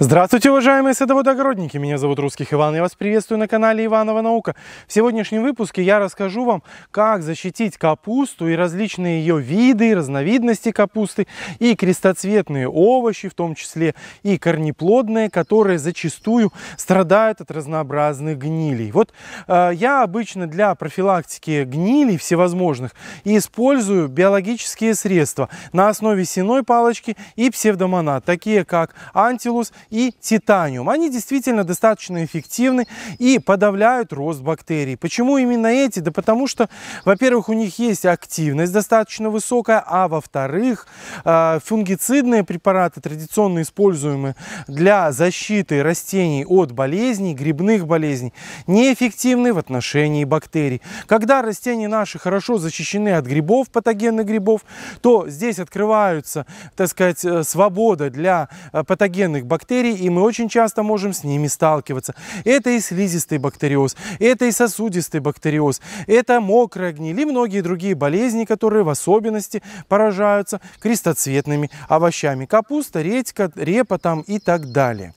Здравствуйте, уважаемые садоводогородники! Меня зовут Русских Иван, я вас приветствую на канале Иванова Наука. В сегодняшнем выпуске я расскажу вам, как защитить капусту и различные ее виды, разновидности капусты и крестоцветные овощи, в том числе и корнеплодные, которые зачастую страдают от разнообразных гнилей. Вот э, я обычно для профилактики гнилей всевозможных использую биологические средства на основе сеной палочки и псевдомона, такие как антилус и титаниум. Они действительно достаточно эффективны и подавляют рост бактерий. Почему именно эти? Да потому что, во-первых, у них есть активность достаточно высокая, а во-вторых, э, фунгицидные препараты, традиционно используемые для защиты растений от болезней, грибных болезней, неэффективны в отношении бактерий. Когда растения наши хорошо защищены от грибов, патогенных грибов, то здесь открываются, так сказать, э, свобода для э, патогенных бактерий, бактерий, и мы очень часто можем с ними сталкиваться. Это и слизистый бактериоз, это и сосудистый бактериоз, это мокрые гнили, многие другие болезни, которые в особенности поражаются крестоцветными овощами. Капуста, редька, репа там и так далее.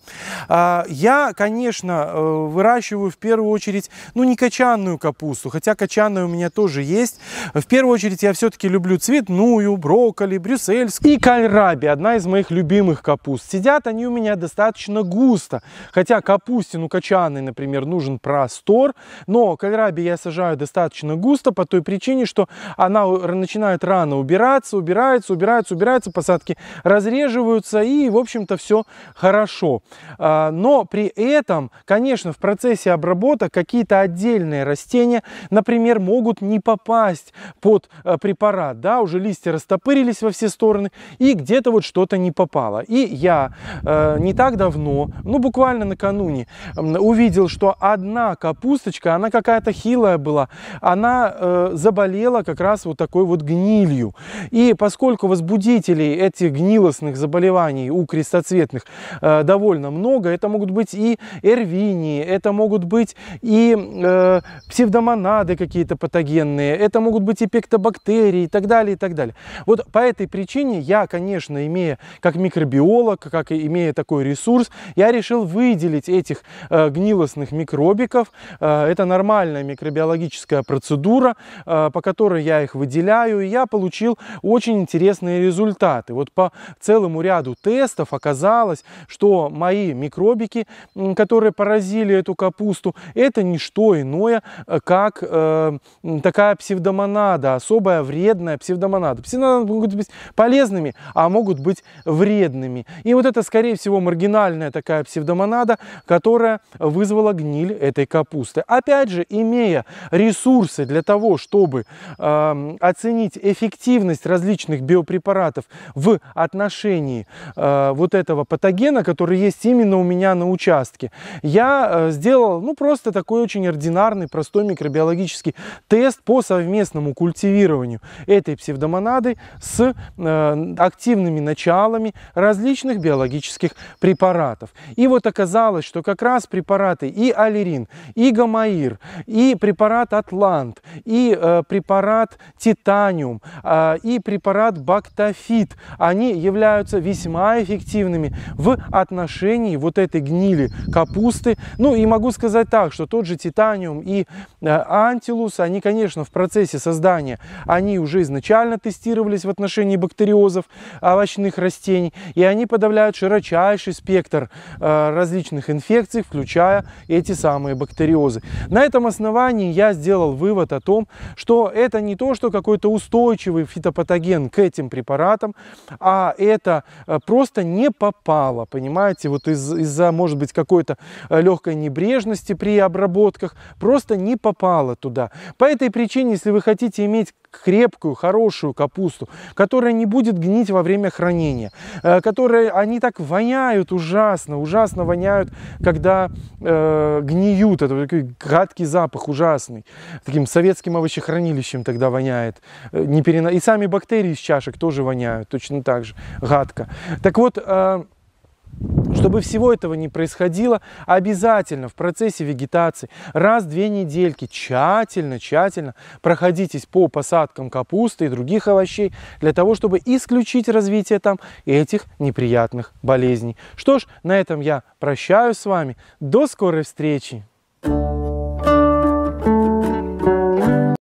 А, я, конечно, э, выращиваю в первую очередь, ну, не кочанную капусту, хотя кочанная у меня тоже есть. В первую очередь я все-таки люблю цветную, брокколи, брюссельскую и кальраби, одна из моих любимых капуст. Сидят они у меня до достаточно густо. Хотя капустину качанной, например, нужен простор, но кальраби я сажаю достаточно густо по той причине, что она начинает рано убираться, убирается, убирается, убирается, посадки разреживаются и, в общем-то, все хорошо. А, но при этом, конечно, в процессе обработок какие-то отдельные растения, например, могут не попасть под э, препарат, да, уже листья растопырились во все стороны и где-то вот что-то не попало. И я э, не так так давно, ну буквально накануне, увидел, что одна капусточка, она какая-то хилая была, она э, заболела как раз вот такой вот гнилью. И поскольку возбудителей этих гнилостных заболеваний у крестоцветных э, довольно много, это могут быть и эрвинии, это могут быть и э, псевдомонады какие-то патогенные, это могут быть и пектобактерии и так далее, и так далее. Вот по этой причине я, конечно, имея как микробиолог, как имея такой ресурс. Я решил выделить этих э, гнилостных микробиков. Э, это нормальная микробиологическая процедура, э, по которой я их выделяю. И я получил очень интересные результаты. Вот по целому ряду тестов оказалось, что мои микробики, которые поразили эту капусту, это не что иное, как такая псевдомонада, особая вредная псевдомонада. Псевдомонады могут быть полезными, а могут быть вредными. И вот это, скорее всего, мы маргинальная такая псевдомонада, которая вызвала гниль этой капусты. Опять же, имея ресурсы для того, чтобы э, оценить эффективность различных биопрепаратов в отношении э, вот этого патогена, который есть именно у меня на участке, я э, сделал ну просто такой очень ординарный, простой микробиологический тест по совместному культивированию этой псевдомонады с э, активными началами различных биологических препаратов. И вот оказалось, что как раз препараты и аллерин, и гамаир, и препарат атлант, и э, препарат титаниум, э, и препарат бактофит, они являются весьма эффективными в отношении вот этой гнили капусты. Ну и могу сказать так, что тот же титаниум и э, антилус, они, конечно, в процессе создания, они уже изначально тестировались в отношении бактериозов овощных растений, и они подавляют широчайший больший спектр э, различных инфекций, включая эти самые бактериозы. На этом основании я сделал вывод о том, что это не то, что какой-то устойчивый фитопатоген к этим препаратам, а это э, просто не попало, понимаете, вот из- из-за, может быть, какой-то э, легкой небрежности при обработках, просто не попало туда. По этой причине, если вы хотите иметь крепкую, хорошую капусту, которая не будет гнить во время хранения, э, которые они так воняют ужасно, ужасно воняют, когда э, гниют, это такой гадкий запах ужасный, таким советским овощехранилищем тогда воняет, э, не перена... и сами бактерии из чашек тоже воняют точно так же, гадко. Так вот, э, чтобы всего этого не происходило, обязательно в процессе вегетации раз в две недельки тщательно-тщательно проходитесь по посадкам капусты и других овощей для того, чтобы исключить развитие там этих неприятных болезней. Что ж, на этом я прощаюсь с вами. До скорой встречи! thank you